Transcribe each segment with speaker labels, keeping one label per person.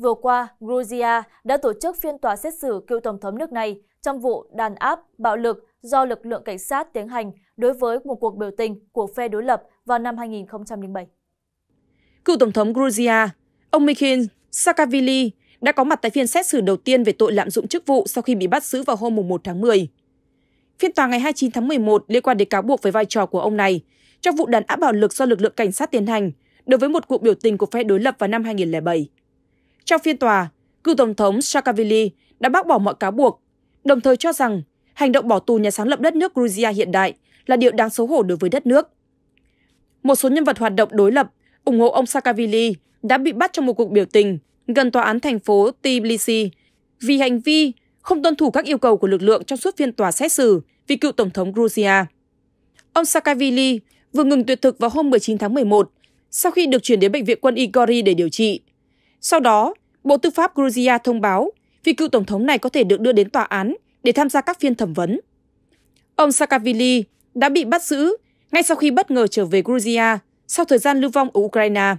Speaker 1: vừa qua georgia đã tổ chức phiên tòa xét xử cựu tổng thống nước này trong vụ đàn áp bạo lực do lực lượng cảnh sát tiến hành đối với một cuộc biểu tình của phe đối lập vào năm 2007.
Speaker 2: Cựu tổng thống Georgia, ông Mikhail Saakashvili đã có mặt tại phiên xét xử đầu tiên về tội lạm dụng chức vụ sau khi bị bắt giữ vào hôm 1 tháng 10. Phiên tòa ngày 29 tháng 11 liên quan đến cáo buộc về vai trò của ông này trong vụ đàn áp bạo lực do lực lượng cảnh sát tiến hành đối với một cuộc biểu tình của phe đối lập vào năm 2007. Trong phiên tòa, cựu Tổng thống Saakashvili đã bác bỏ mọi cáo buộc, đồng thời cho rằng hành động bỏ tù nhà sáng lập đất nước Georgia hiện đại là điều đáng xấu hổ đối với đất nước. Một số nhân vật hoạt động đối lập ủng hộ ông Saakashvili đã bị bắt trong một cuộc biểu tình gần tòa án thành phố Tbilisi vì hành vi không tuân thủ các yêu cầu của lực lượng trong suốt phiên tòa xét xử vì cựu Tổng thống Georgia. Ông Saakashvili vừa ngừng tuyệt thực vào hôm 19 tháng 11 sau khi được chuyển đến Bệnh viện quân Igori để điều trị sau đó, Bộ Tư pháp Georgia thông báo vì cựu tổng thống này có thể được đưa đến tòa án để tham gia các phiên thẩm vấn. Ông Saakashvili đã bị bắt giữ ngay sau khi bất ngờ trở về Georgia sau thời gian lưu vong ở Ukraine.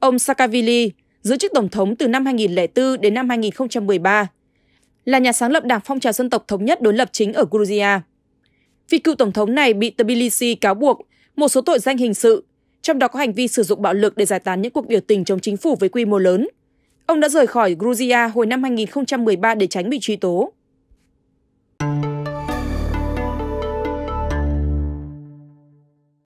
Speaker 2: Ông Saakashvili giữ chức tổng thống từ năm 2004 đến năm 2013, là nhà sáng lập Đảng Phong trào Dân tộc Thống nhất đối lập chính ở Georgia. Vị cựu tổng thống này bị Tbilisi cáo buộc một số tội danh hình sự trong đó có hành vi sử dụng bạo lực để giải tán những cuộc biểu tình chống chính phủ với quy mô lớn. Ông đã rời khỏi Georgia hồi năm 2013 để tránh bị truy tố.